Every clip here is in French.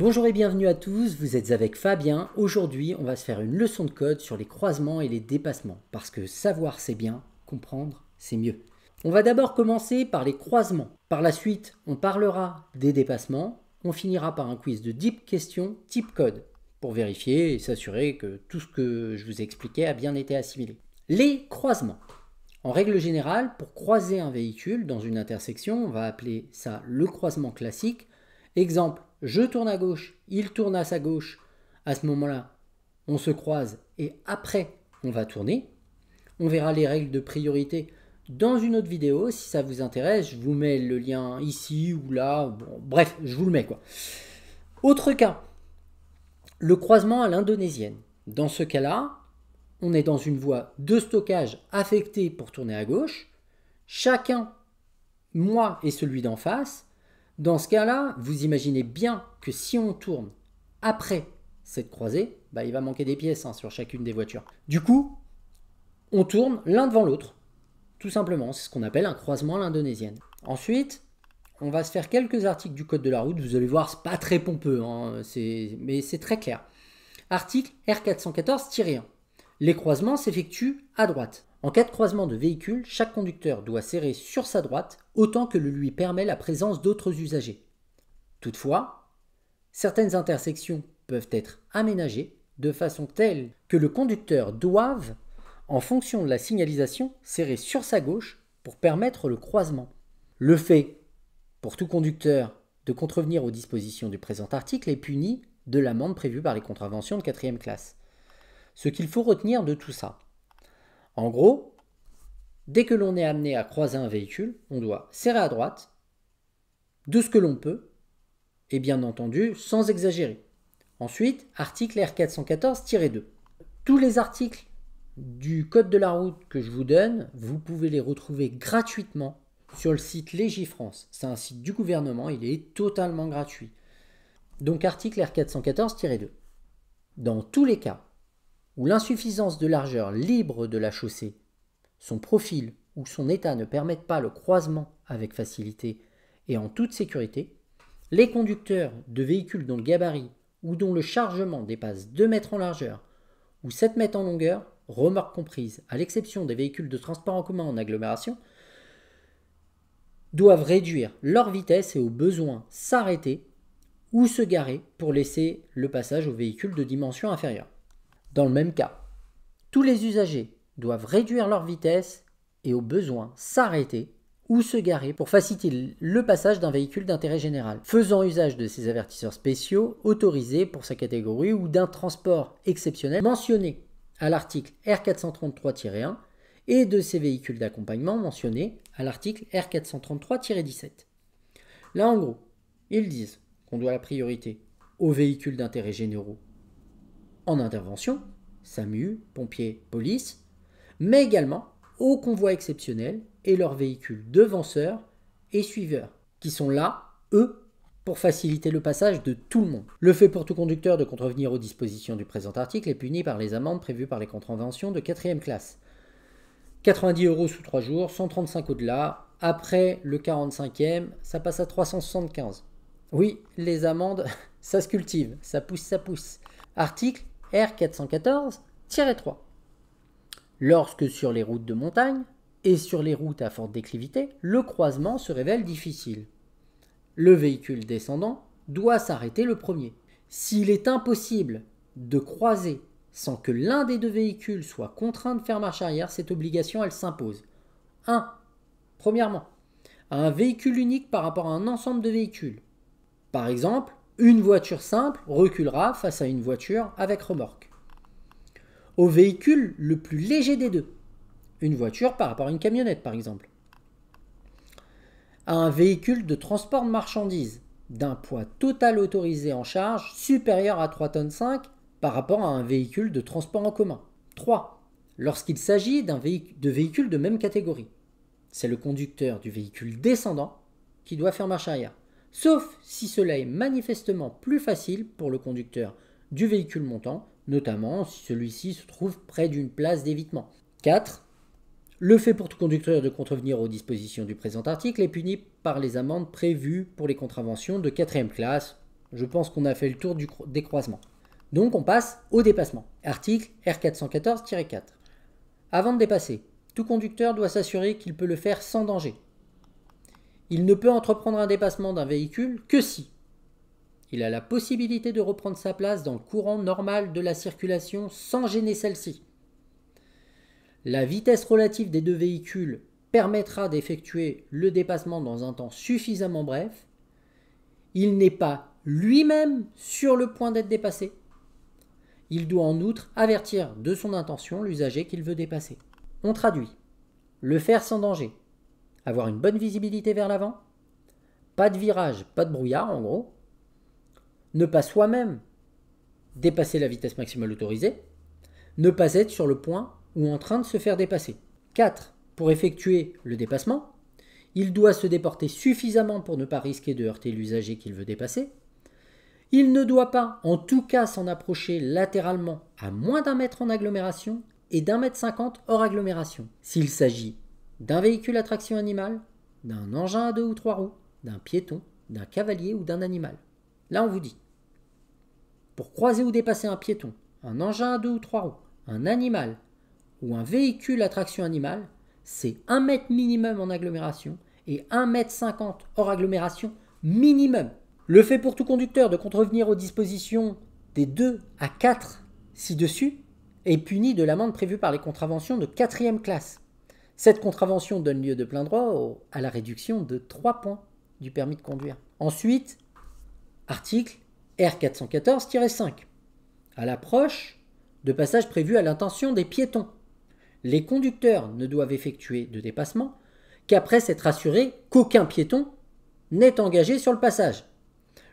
Bonjour et bienvenue à tous, vous êtes avec Fabien. Aujourd'hui, on va se faire une leçon de code sur les croisements et les dépassements, parce que savoir c'est bien, comprendre c'est mieux. On va d'abord commencer par les croisements. Par la suite, on parlera des dépassements. On finira par un quiz de deep questions type code, pour vérifier et s'assurer que tout ce que je vous expliqué a bien été assimilé. Les croisements. En règle générale, pour croiser un véhicule dans une intersection, on va appeler ça le croisement classique. Exemple, je tourne à gauche, il tourne à sa gauche. À ce moment-là, on se croise et après, on va tourner. On verra les règles de priorité dans une autre vidéo. Si ça vous intéresse, je vous mets le lien ici ou là. Bon, bref, je vous le mets quoi. Autre cas, le croisement à l'indonésienne. Dans ce cas-là, on est dans une voie de stockage affectée pour tourner à gauche. Chacun, moi et celui d'en face, dans ce cas-là, vous imaginez bien que si on tourne après cette croisée, bah, il va manquer des pièces hein, sur chacune des voitures. Du coup, on tourne l'un devant l'autre, tout simplement. C'est ce qu'on appelle un croisement à l'indonésienne. Ensuite, on va se faire quelques articles du code de la route. Vous allez voir, c'est pas très pompeux, hein, mais c'est très clair. Article R414-1. Les croisements s'effectuent à droite. En cas de croisement de véhicules, chaque conducteur doit serrer sur sa droite autant que le lui permet la présence d'autres usagers. Toutefois, certaines intersections peuvent être aménagées de façon telle que le conducteur doive, en fonction de la signalisation, serrer sur sa gauche pour permettre le croisement. Le fait, pour tout conducteur, de contrevenir aux dispositions du présent article est puni de l'amende prévue par les contraventions de quatrième classe. Ce qu'il faut retenir de tout ça, en gros, dès que l'on est amené à croiser un véhicule, on doit serrer à droite, de ce que l'on peut, et bien entendu sans exagérer. Ensuite, article R414-2. Tous les articles du Code de la route que je vous donne, vous pouvez les retrouver gratuitement sur le site Légifrance. C'est un site du gouvernement, il est totalement gratuit. Donc article R414-2. Dans tous les cas, ou l'insuffisance de largeur libre de la chaussée, son profil ou son état ne permettent pas le croisement avec facilité et en toute sécurité, les conducteurs de véhicules dont le gabarit ou dont le chargement dépasse 2 mètres en largeur ou 7 mètres en longueur, (remorque comprise) à l'exception des véhicules de transport en commun en agglomération, doivent réduire leur vitesse et au besoin s'arrêter ou se garer pour laisser le passage aux véhicules de dimension inférieure. Dans le même cas, tous les usagers doivent réduire leur vitesse et au besoin s'arrêter ou se garer pour faciliter le passage d'un véhicule d'intérêt général, faisant usage de ces avertisseurs spéciaux autorisés pour sa catégorie ou d'un transport exceptionnel mentionné à l'article R433-1 et de ces véhicules d'accompagnement mentionnés à l'article R433-17. Là, en gros, ils disent qu'on doit la priorité aux véhicules d'intérêt généraux en intervention, SAMU, pompiers, police, mais également aux convois exceptionnels et leurs véhicules devanceurs et suiveurs, qui sont là, eux, pour faciliter le passage de tout le monde. Le fait pour tout conducteur de contrevenir aux dispositions du présent article est puni par les amendes prévues par les contraventions de 4 classe. 90 euros sous 3 jours, 135 au-delà, après le 45e, ça passe à 375. Oui, les amendes, ça se cultive, ça pousse, ça pousse. Article R414-3. Lorsque sur les routes de montagne et sur les routes à forte déclivité, le croisement se révèle difficile. Le véhicule descendant doit s'arrêter le premier. S'il est impossible de croiser sans que l'un des deux véhicules soit contraint de faire marche arrière, cette obligation elle s'impose. 1. Premièrement, un véhicule unique par rapport à un ensemble de véhicules. Par exemple, une voiture simple reculera face à une voiture avec remorque. Au véhicule le plus léger des deux, une voiture par rapport à une camionnette par exemple. À un véhicule de transport de marchandises, d'un poids total autorisé en charge supérieur à 3,5 tonnes par rapport à un véhicule de transport en commun. 3. Lorsqu'il s'agit d'un véhicule de véhicules de même catégorie. C'est le conducteur du véhicule descendant qui doit faire marche arrière sauf si cela est manifestement plus facile pour le conducteur du véhicule montant, notamment si celui-ci se trouve près d'une place d'évitement. 4. Le fait pour tout conducteur de contrevenir aux dispositions du présent article est puni par les amendes prévues pour les contraventions de 4 classe. Je pense qu'on a fait le tour du décroisement. Donc on passe au dépassement. Article R414-4. Avant de dépasser, tout conducteur doit s'assurer qu'il peut le faire sans danger, il ne peut entreprendre un dépassement d'un véhicule que si il a la possibilité de reprendre sa place dans le courant normal de la circulation sans gêner celle-ci. La vitesse relative des deux véhicules permettra d'effectuer le dépassement dans un temps suffisamment bref. Il n'est pas lui-même sur le point d'être dépassé. Il doit en outre avertir de son intention l'usager qu'il veut dépasser. On traduit. Le faire sans danger, avoir une bonne visibilité vers l'avant, pas de virage, pas de brouillard en gros, ne pas soi-même dépasser la vitesse maximale autorisée, ne pas être sur le point ou en train de se faire dépasser. 4. Pour effectuer le dépassement, il doit se déporter suffisamment pour ne pas risquer de heurter l'usager qu'il veut dépasser. Il ne doit pas, en tout cas, s'en approcher latéralement à moins d'un mètre en agglomération et d'un mètre cinquante hors agglomération, s'il s'agit d'un véhicule à traction animale, d'un engin à deux ou trois roues, d'un piéton, d'un cavalier ou d'un animal. Là, on vous dit pour croiser ou dépasser un piéton, un engin à deux ou trois roues, un animal ou un véhicule à traction animale, c'est 1 mètre minimum en agglomération et 1 mètre cinquante hors agglomération minimum. Le fait pour tout conducteur de contrevenir aux dispositions des 2 à 4 ci-dessus est puni de l'amende prévue par les contraventions de 4 classe. Cette contravention donne lieu de plein droit à la réduction de 3 points du permis de conduire. Ensuite, article R414-5. À l'approche de passage prévu à l'intention des piétons, les conducteurs ne doivent effectuer de dépassement qu'après s'être assurés qu'aucun piéton n'est engagé sur le passage.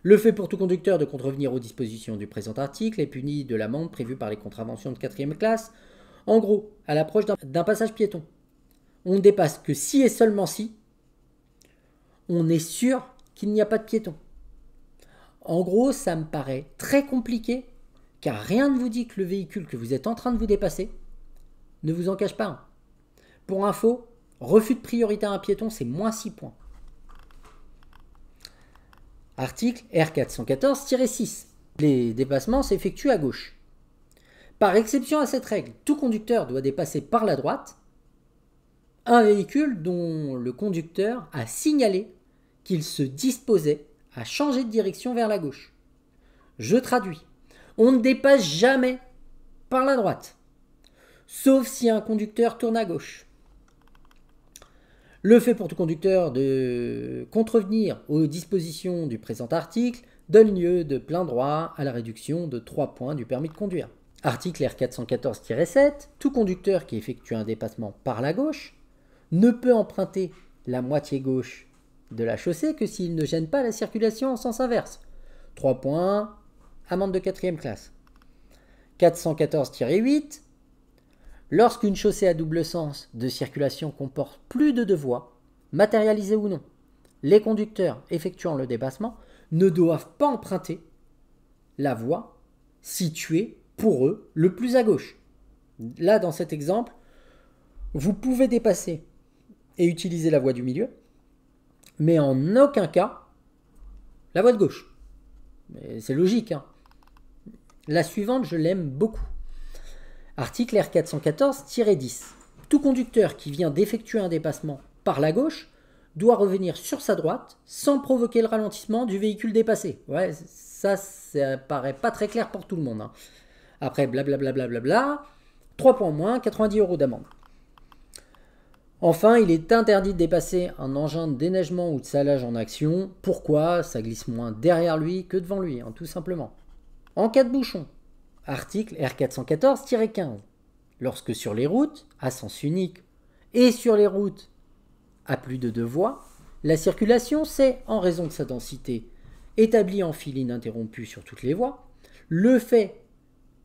Le fait pour tout conducteur de contrevenir aux dispositions du présent article est puni de l'amende prévue par les contraventions de quatrième classe, en gros, à l'approche d'un passage piéton on dépasse que si et seulement si, on est sûr qu'il n'y a pas de piéton. En gros, ça me paraît très compliqué, car rien ne vous dit que le véhicule que vous êtes en train de vous dépasser ne vous en cache pas un. Pour info, refus de priorité à un piéton, c'est moins 6 points. Article R414-6. Les dépassements s'effectuent à gauche. Par exception à cette règle, tout conducteur doit dépasser par la droite un véhicule dont le conducteur a signalé qu'il se disposait à changer de direction vers la gauche. Je traduis. On ne dépasse jamais par la droite, sauf si un conducteur tourne à gauche. Le fait pour tout conducteur de contrevenir aux dispositions du présent article donne lieu de plein droit à la réduction de 3 points du permis de conduire. Article R414-7, tout conducteur qui effectue un dépassement par la gauche ne peut emprunter la moitié gauche de la chaussée que s'il ne gêne pas la circulation en sens inverse. 3 points, amende de quatrième classe. 414-8. Lorsqu'une chaussée à double sens de circulation comporte plus de deux voies, matérialisées ou non, les conducteurs effectuant le dépassement ne doivent pas emprunter la voie située pour eux le plus à gauche. Là, dans cet exemple, vous pouvez dépasser et utiliser la voie du milieu, mais en aucun cas la voie de gauche. C'est logique. Hein. La suivante, je l'aime beaucoup. Article R414-10. Tout conducteur qui vient d'effectuer un dépassement par la gauche doit revenir sur sa droite sans provoquer le ralentissement du véhicule dépassé. Ouais, ça, ça paraît pas très clair pour tout le monde. Hein. Après, blablabla, bla bla bla, 3 points moins, 90 euros d'amende. Enfin, il est interdit de dépasser un engin de déneigement ou de salage en action. Pourquoi Ça glisse moins derrière lui que devant lui, hein, tout simplement. En cas de bouchon, article R414-15. Lorsque sur les routes, à sens unique, et sur les routes à plus de deux voies, la circulation, c'est, en raison de sa densité, établie en fil ininterrompu sur toutes les voies, le fait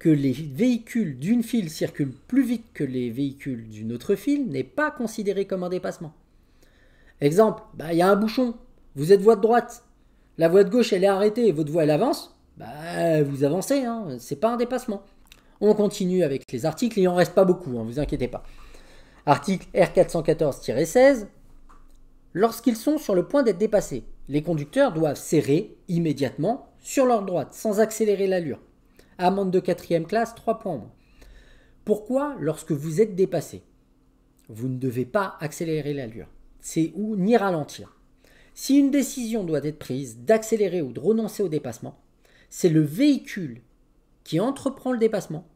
les véhicules d'une file circulent plus vite que les véhicules d'une autre file n'est pas considéré comme un dépassement. Exemple, bah, il y a un bouchon, vous êtes voie de droite, la voie de gauche elle est arrêtée et votre voie elle avance, bah, vous avancez, hein. c'est pas un dépassement. On continue avec les articles, il en reste pas beaucoup, ne hein, vous inquiétez pas. Article R414-16, lorsqu'ils sont sur le point d'être dépassés, les conducteurs doivent serrer immédiatement sur leur droite sans accélérer l'allure. Amende de quatrième classe, 3 points Pourquoi, lorsque vous êtes dépassé, vous ne devez pas accélérer l'allure C'est ou ni ralentir. Si une décision doit être prise d'accélérer ou de renoncer au dépassement, c'est le véhicule qui entreprend le dépassement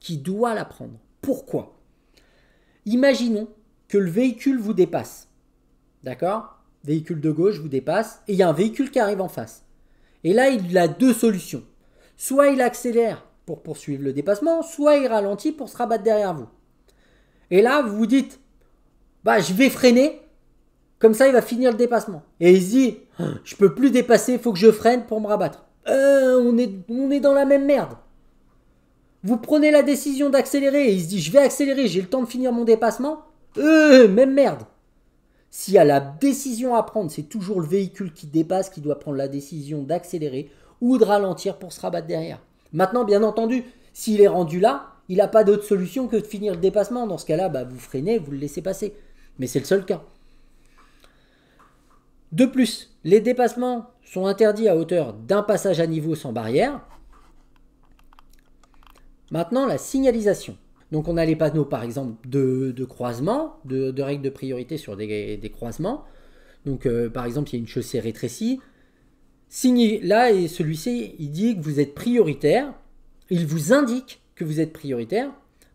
qui doit la prendre. Pourquoi Imaginons que le véhicule vous dépasse. D'accord Véhicule de gauche vous dépasse et il y a un véhicule qui arrive en face. Et là, il a deux solutions. Soit il accélère pour poursuivre le dépassement, soit il ralentit pour se rabattre derrière vous. Et là, vous vous dites, bah, je vais freiner, comme ça il va finir le dépassement. Et il se dit, hein, je peux plus dépasser, il faut que je freine pour me rabattre. Euh, on, est, on est dans la même merde. Vous prenez la décision d'accélérer et il se dit, je vais accélérer, j'ai le temps de finir mon dépassement. Euh, même merde. S'il y a la décision à prendre, c'est toujours le véhicule qui dépasse qui doit prendre la décision d'accélérer ou de ralentir pour se rabattre derrière. Maintenant, bien entendu, s'il est rendu là, il n'a pas d'autre solution que de finir le dépassement. Dans ce cas-là, bah, vous freinez, vous le laissez passer. Mais c'est le seul cas. De plus, les dépassements sont interdits à hauteur d'un passage à niveau sans barrière. Maintenant, la signalisation. Donc on a les panneaux par exemple de, croisement, de, règles de priorité sur des, croisements. Donc euh, par exemple, il y a une chaussée rétrécie, signé là et celui-ci, il dit que vous êtes prioritaire. Il vous indique que vous êtes prioritaire,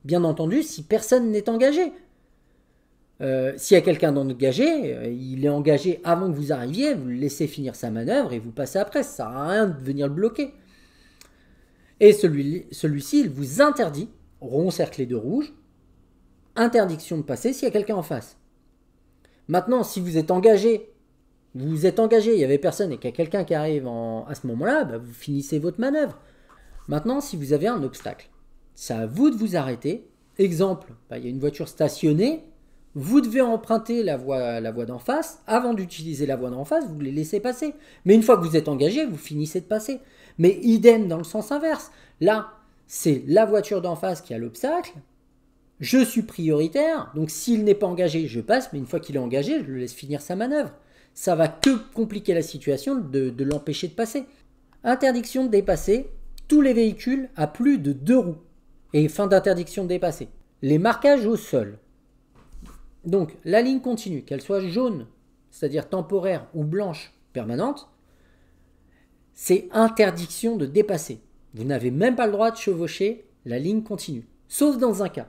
bien entendu, si personne n'est engagé. Euh, s'il y a quelqu'un d'engagé, euh, il est engagé avant que vous arriviez, vous laissez finir sa manœuvre et vous passez après. Ça n'a rien de venir le bloquer. Et celui-ci, il vous interdit, rond cerclé de rouge, interdiction de passer s'il y a quelqu'un en face. Maintenant, si vous êtes engagé vous êtes engagé, il n'y avait personne et qu'il y a quelqu'un qui arrive à ce moment-là, bah, vous finissez votre manœuvre. Maintenant, si vous avez un obstacle, c'est à vous de vous arrêter. Exemple, bah, il y a une voiture stationnée, vous devez emprunter la voie, la voie d'en face. Avant d'utiliser la voie d'en face, vous les laissez passer. Mais une fois que vous êtes engagé, vous finissez de passer. Mais idem dans le sens inverse. Là, c'est la voiture d'en face qui a l'obstacle. Je suis prioritaire, donc s'il n'est pas engagé, je passe, mais une fois qu'il est engagé, je le laisse finir sa manœuvre ça va que compliquer la situation de, de l'empêcher de passer. Interdiction de dépasser tous les véhicules à plus de deux roues. Et fin d'interdiction de dépasser. Les marquages au sol. Donc la ligne continue, qu'elle soit jaune, c'est-à-dire temporaire, ou blanche, permanente, c'est interdiction de dépasser. Vous n'avez même pas le droit de chevaucher la ligne continue, sauf dans un cas.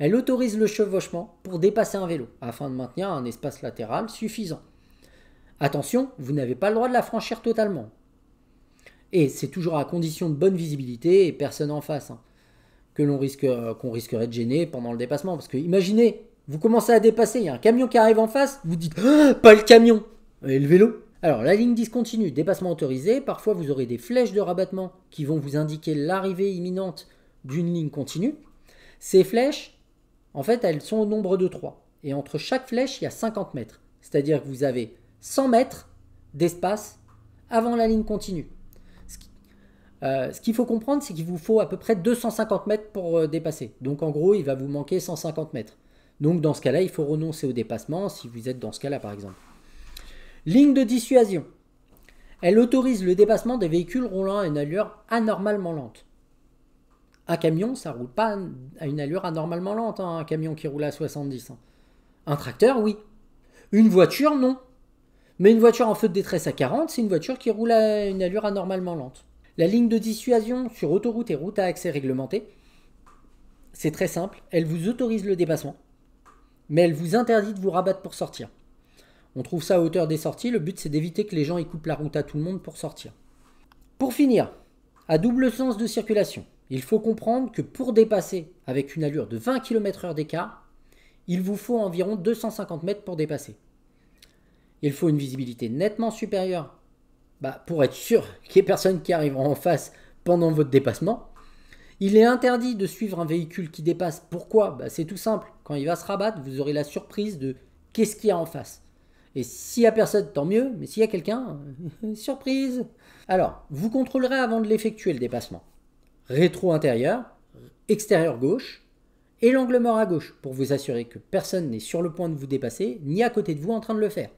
Elle autorise le chevauchement pour dépasser un vélo afin de maintenir un espace latéral suffisant. Attention, vous n'avez pas le droit de la franchir totalement. Et c'est toujours à condition de bonne visibilité et personne en face. Hein, que l'on risque, euh, qu'on risquerait de gêner pendant le dépassement. Parce que imaginez, vous commencez à dépasser, il y a un camion qui arrive en face, vous dites ah, pas le camion et le vélo. Alors la ligne discontinue, dépassement autorisé, parfois vous aurez des flèches de rabattement qui vont vous indiquer l'arrivée imminente d'une ligne continue. Ces flèches, en fait, elles sont au nombre de 3. Et entre chaque flèche, il y a 50 mètres. C'est-à-dire que vous avez 100 mètres d'espace avant la ligne continue. Euh, ce qu'il faut comprendre, c'est qu'il vous faut à peu près 250 mètres pour euh, dépasser. Donc en gros, il va vous manquer 150 mètres. Donc dans ce cas-là, il faut renoncer au dépassement si vous êtes dans ce cas-là, par exemple. Ligne de dissuasion. Elle autorise le dépassement des véhicules roulant à une allure anormalement lente. Un camion, ça roule pas à une allure anormalement lente, hein, un camion qui roule à 70. Hein. Un tracteur, oui. Une voiture, non. Mais une voiture en feu de détresse à 40, c'est une voiture qui roule à une allure anormalement lente. La ligne de dissuasion sur autoroute et route à accès réglementé, c'est très simple, elle vous autorise le dépassement, mais elle vous interdit de vous rabattre pour sortir. On trouve ça à hauteur des sorties, le but c'est d'éviter que les gens y coupent la route à tout le monde pour sortir. Pour finir, à double sens de circulation, il faut comprendre que pour dépasser avec une allure de 20 km/h d'écart, il vous faut environ 250 mètres pour dépasser il faut une visibilité nettement supérieure bah, pour être sûr qu'il n'y ait personne qui arrivera en face pendant votre dépassement. Il est interdit de suivre un véhicule qui dépasse. Pourquoi bah, C'est tout simple. Quand il va se rabattre, vous aurez la surprise de qu'est-ce qu'il y a en face. Et s'il n'y a personne, tant mieux, mais s'il y a quelqu'un, surprise Alors, vous contrôlerez avant de l'effectuer le dépassement. Rétro intérieur, extérieur gauche, et l'angle mort à gauche, pour vous assurer que personne n'est sur le point de vous dépasser, ni à côté de vous en train de le faire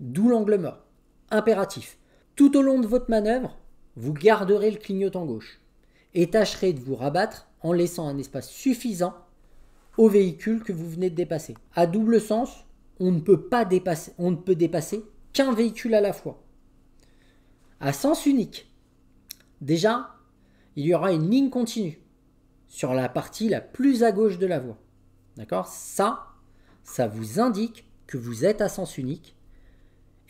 d'où l'angle mort. Impératif. Tout au long de votre manœuvre, vous garderez le clignotant gauche et tâcherez de vous rabattre en laissant un espace suffisant au véhicule que vous venez de dépasser. À double sens, on ne peut pas dépasser, on ne peut dépasser qu'un véhicule à la fois. À sens unique, déjà, il y aura une ligne continue sur la partie la plus à gauche de la voie. D'accord Ça, ça vous indique que vous êtes à sens unique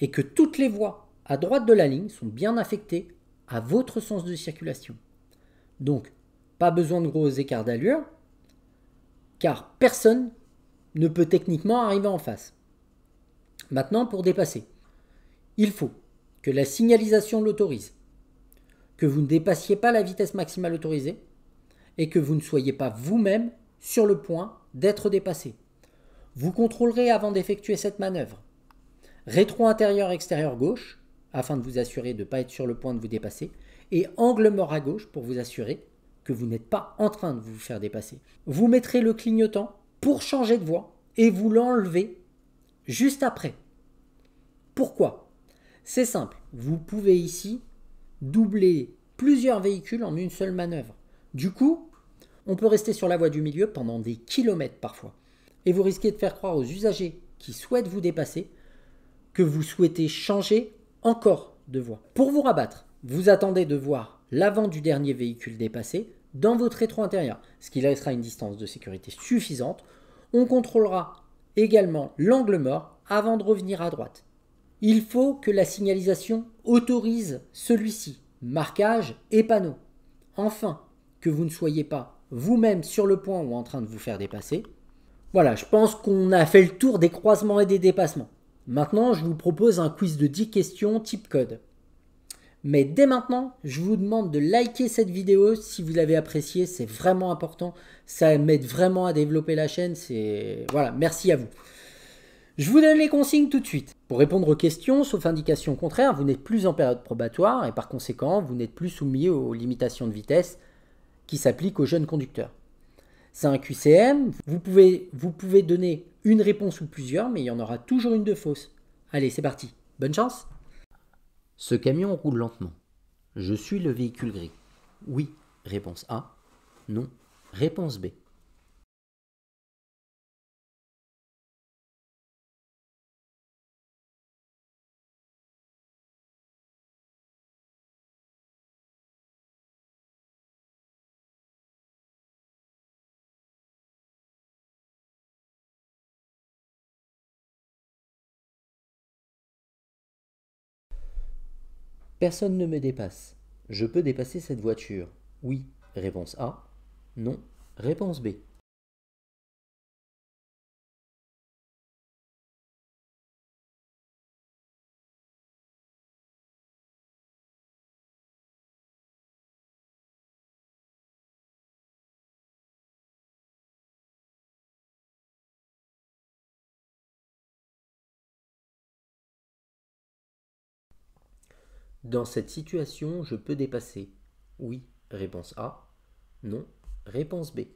et que toutes les voies à droite de la ligne sont bien affectées à votre sens de circulation. Donc, pas besoin de gros écarts d'allure, car personne ne peut techniquement arriver en face. Maintenant, pour dépasser, il faut que la signalisation l'autorise, que vous ne dépassiez pas la vitesse maximale autorisée et que vous ne soyez pas vous-même sur le point d'être dépassé. Vous contrôlerez avant d'effectuer cette manœuvre rétro intérieur extérieur gauche, afin de vous assurer de ne pas être sur le point de vous dépasser, et angle mort à gauche pour vous assurer que vous n'êtes pas en train de vous faire dépasser. Vous mettrez le clignotant pour changer de voie et vous l'enlevez juste après. Pourquoi C'est simple, vous pouvez ici doubler plusieurs véhicules en une seule manœuvre. Du coup, on peut rester sur la voie du milieu pendant des kilomètres parfois. Et vous risquez de faire croire aux usagers qui souhaitent vous dépasser que vous souhaitez changer encore de voie. Pour vous rabattre, vous attendez de voir l'avant du dernier véhicule dépassé dans votre rétro intérieur, ce qui laissera une distance de sécurité suffisante. On contrôlera également l'angle mort avant de revenir à droite. Il faut que la signalisation autorise celui-ci, marquage et panneau. Enfin, que vous ne soyez pas vous-même sur le point ou en train de vous faire dépasser. Voilà, je pense qu'on a fait le tour des croisements et des dépassements. Maintenant, je vous propose un quiz de 10 questions type code. Mais dès maintenant, je vous demande de liker cette vidéo si vous l'avez appréciée, c'est vraiment important. Ça m'aide vraiment à développer la chaîne, c'est... Voilà, merci à vous. Je vous donne les consignes tout de suite. Pour répondre aux questions, sauf indication contraire, vous n'êtes plus en période probatoire et par conséquent, vous n'êtes plus soumis aux limitations de vitesse qui s'appliquent aux jeunes conducteurs c'est un QCM. Vous pouvez, vous pouvez donner une réponse ou plusieurs, mais il y en aura toujours une de fausse. Allez, c'est parti. Bonne chance. Ce camion roule lentement. Je suis le véhicule gris. Oui, réponse A. Non, réponse B. Personne ne me dépasse. Je peux dépasser cette voiture. Oui, réponse A. Non, réponse B. Dans cette situation, je peux dépasser. Oui, réponse A. Non, réponse B.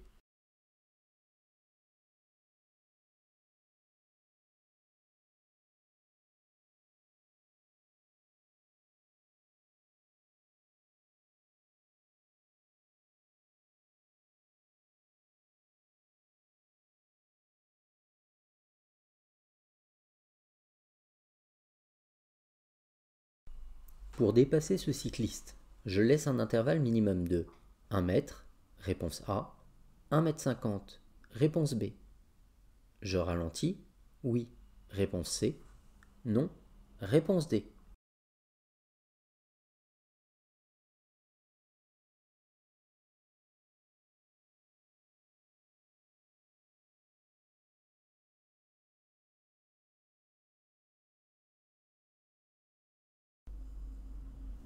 Pour dépasser ce cycliste, je laisse un intervalle minimum de 1 mètre, réponse A, 1 mètre 50, réponse B. Je ralentis, oui, réponse C, non, réponse D.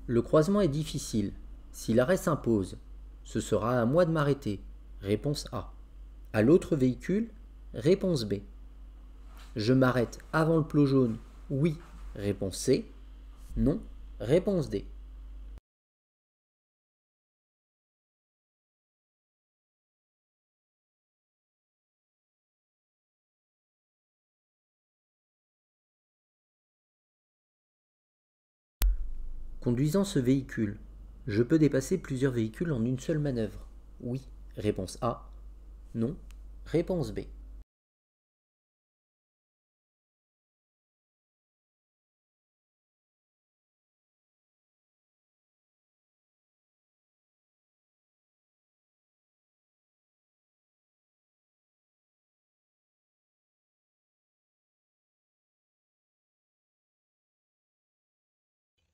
Le croisement est difficile. Si l'arrêt s'impose, ce sera à moi de m'arrêter. Réponse A. À l'autre véhicule, réponse B. Je m'arrête avant le plot jaune. Oui. Réponse C. Non. Réponse D. Conduisant ce véhicule, je peux dépasser plusieurs véhicules en une seule manœuvre Oui. Réponse A. Non. Réponse B.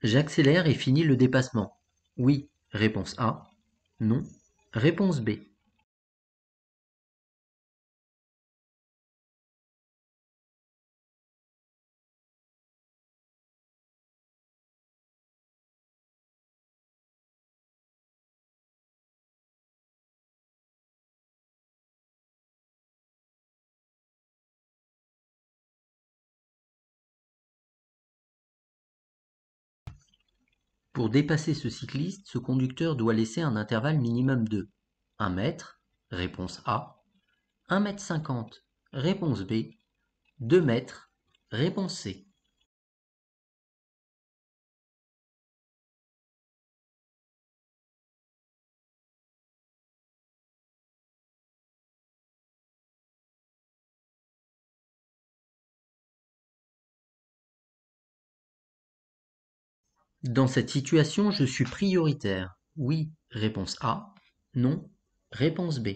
J'accélère et finis le dépassement. Oui. Réponse A. Non. Réponse B. Pour dépasser ce cycliste, ce conducteur doit laisser un intervalle minimum de 1 m, réponse A, 1 m, 50, réponse B, 2 mètres, réponse C. Dans cette situation, je suis prioritaire. Oui, réponse A. Non, réponse B.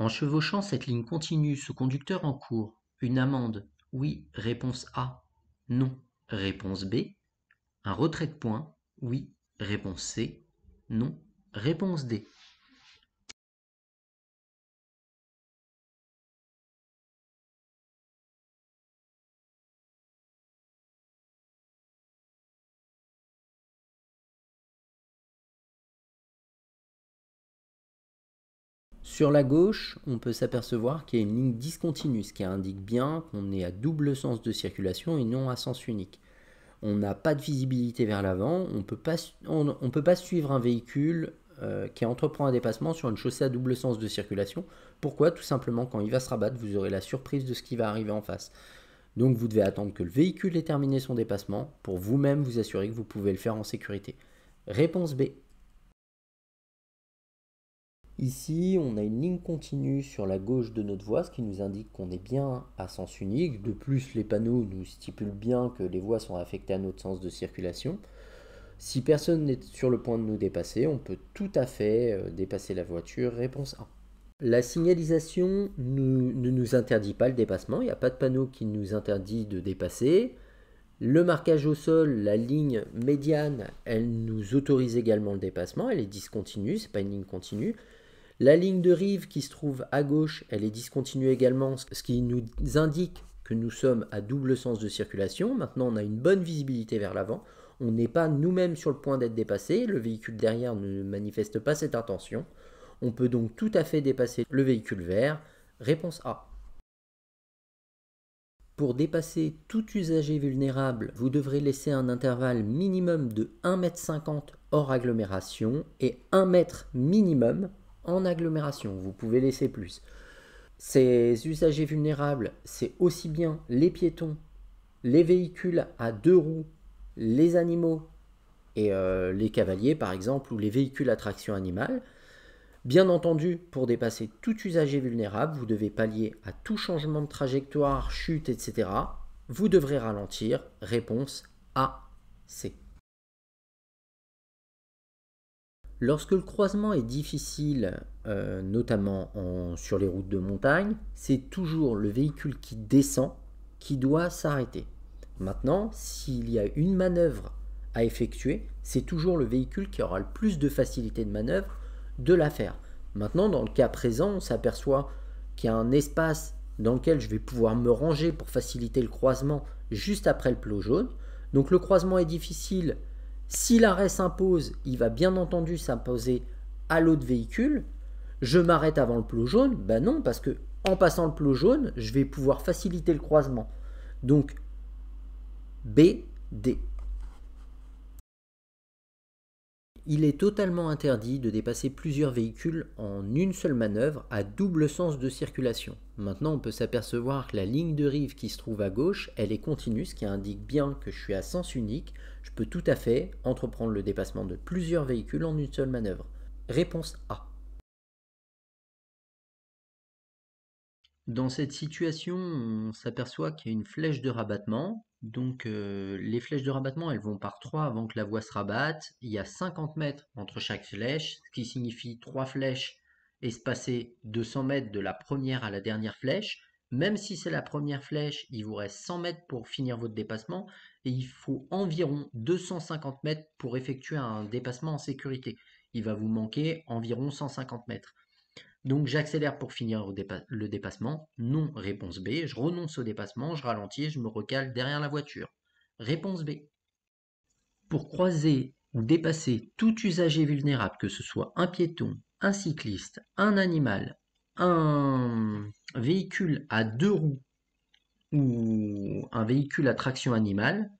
En chevauchant cette ligne continue ce conducteur en cours, une amende. Oui, réponse A. Non, réponse B. Un retrait de point. Oui, réponse C. Non, réponse D. Sur la gauche, on peut s'apercevoir qu'il y a une ligne discontinue, ce qui indique bien qu'on est à double sens de circulation et non à sens unique. On n'a pas de visibilité vers l'avant, on ne peut pas suivre un véhicule euh, qui entreprend un dépassement sur une chaussée à double sens de circulation. Pourquoi Tout simplement, quand il va se rabattre, vous aurez la surprise de ce qui va arriver en face. Donc vous devez attendre que le véhicule ait terminé son dépassement pour vous-même vous assurer que vous pouvez le faire en sécurité. Réponse B. Ici, on a une ligne continue sur la gauche de notre voie, ce qui nous indique qu'on est bien à sens unique. De plus, les panneaux nous stipulent bien que les voies sont affectées à notre sens de circulation. Si personne n'est sur le point de nous dépasser, on peut tout à fait euh, dépasser la voiture. Réponse 1. La signalisation ne nous interdit pas le dépassement, il n'y a pas de panneau qui nous interdit de dépasser. Le marquage au sol, la ligne médiane, elle nous autorise également le dépassement, elle est discontinue, ce n'est pas une ligne continue. La ligne de rive qui se trouve à gauche, elle est discontinuée également, ce qui nous indique que nous sommes à double sens de circulation. Maintenant, on a une bonne visibilité vers l'avant. On n'est pas nous-mêmes sur le point d'être dépassé. Le véhicule derrière ne manifeste pas cette intention. On peut donc tout à fait dépasser le véhicule vert. Réponse A. Pour dépasser tout usager vulnérable, vous devrez laisser un intervalle minimum de 1,50 m hors agglomération et 1 m minimum en agglomération, vous pouvez laisser plus. Ces usagers vulnérables, c'est aussi bien les piétons, les véhicules à deux roues, les animaux et euh, les cavaliers par exemple ou les véhicules à traction animale. Bien entendu, pour dépasser tout usager vulnérable, vous devez pallier à tout changement de trajectoire, chute, etc. Vous devrez ralentir. Réponse A, C. Lorsque le croisement est difficile, euh, notamment sur les routes de montagne, c'est toujours le véhicule qui descend qui doit s'arrêter. Maintenant, s'il y a une manœuvre à effectuer, c'est toujours le véhicule qui aura le plus de facilité de manœuvre de la faire. Maintenant, dans le cas présent, on s'aperçoit qu'il y a un espace dans lequel je vais pouvoir me ranger pour faciliter le croisement juste après le plot jaune. Donc le croisement est difficile, si l'arrêt s'impose, il va bien entendu s'imposer à l'autre véhicule. Je m'arrête avant le plot jaune Ben non, parce que en passant le plot jaune, je vais pouvoir faciliter le croisement. Donc, B, D. Il est totalement interdit de dépasser plusieurs véhicules en une seule manœuvre à double sens de circulation. Maintenant, on peut s'apercevoir que la ligne de rive qui se trouve à gauche, elle est continue, ce qui indique bien que je suis à sens unique. Je peux tout à fait entreprendre le dépassement de plusieurs véhicules en une seule manœuvre. Réponse A. Dans cette situation, on s'aperçoit qu'il y a une flèche de rabattement donc euh, les flèches de rabattement, elles vont par 3 avant que la voie se rabatte. Il y a 50 mètres entre chaque flèche, ce qui signifie 3 flèches espacées 200 mètres de la première à la dernière flèche. Même si c'est la première flèche, il vous reste 100 mètres pour finir votre dépassement et il faut environ 250 mètres pour effectuer un dépassement en sécurité. Il va vous manquer environ 150 mètres. Donc j'accélère pour finir le dépassement. Non, réponse B. Je renonce au dépassement, je ralentis, je me recale derrière la voiture. Réponse B. Pour croiser ou dépasser tout usager vulnérable, que ce soit un piéton, un cycliste, un animal, un véhicule à deux roues ou un véhicule à traction animale,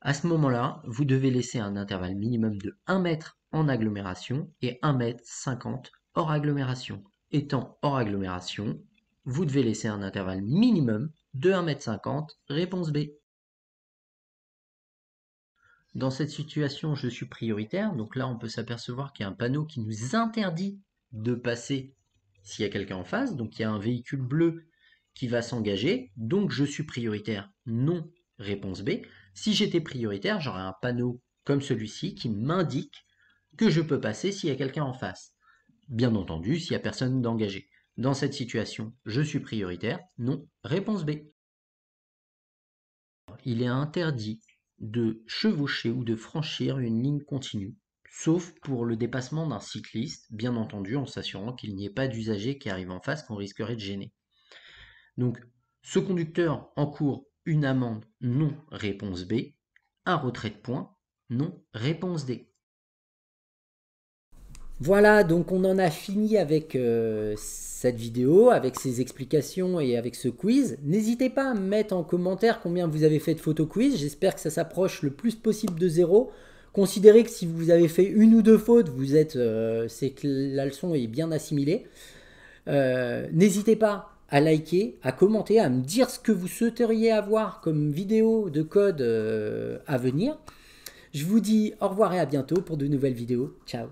à ce moment-là, vous devez laisser un intervalle minimum de 1 mètre en agglomération et 1 mètre 50 hors agglomération. Étant hors agglomération, vous devez laisser un intervalle minimum de 1m50. Réponse B. Dans cette situation, je suis prioritaire. Donc là, on peut s'apercevoir qu'il y a un panneau qui nous interdit de passer s'il y a quelqu'un en face. Donc il y a un véhicule bleu qui va s'engager. Donc je suis prioritaire. Non. Réponse B. Si j'étais prioritaire, j'aurais un panneau comme celui-ci qui m'indique que je peux passer s'il y a quelqu'un en face. Bien entendu, s'il n'y a personne d'engagé. Dans cette situation, je suis prioritaire Non. Réponse B. Il est interdit de chevaucher ou de franchir une ligne continue, sauf pour le dépassement d'un cycliste, bien entendu en s'assurant qu'il n'y ait pas d'usager qui arrive en face qu'on risquerait de gêner. Donc, ce conducteur encourt une amende non réponse B, un retrait de points non réponse D. Voilà, donc on en a fini avec euh, cette vidéo, avec ces explications et avec ce quiz. N'hésitez pas à mettre en commentaire combien vous avez fait de photo quiz. J'espère que ça s'approche le plus possible de zéro. Considérez que si vous avez fait une ou deux fautes, vous êtes, euh, c'est que la leçon est bien assimilée. Euh, n'hésitez pas à liker, à commenter, à me dire ce que vous souhaiteriez avoir comme vidéo de code à venir. Je vous dis au revoir et à bientôt pour de nouvelles vidéos. Ciao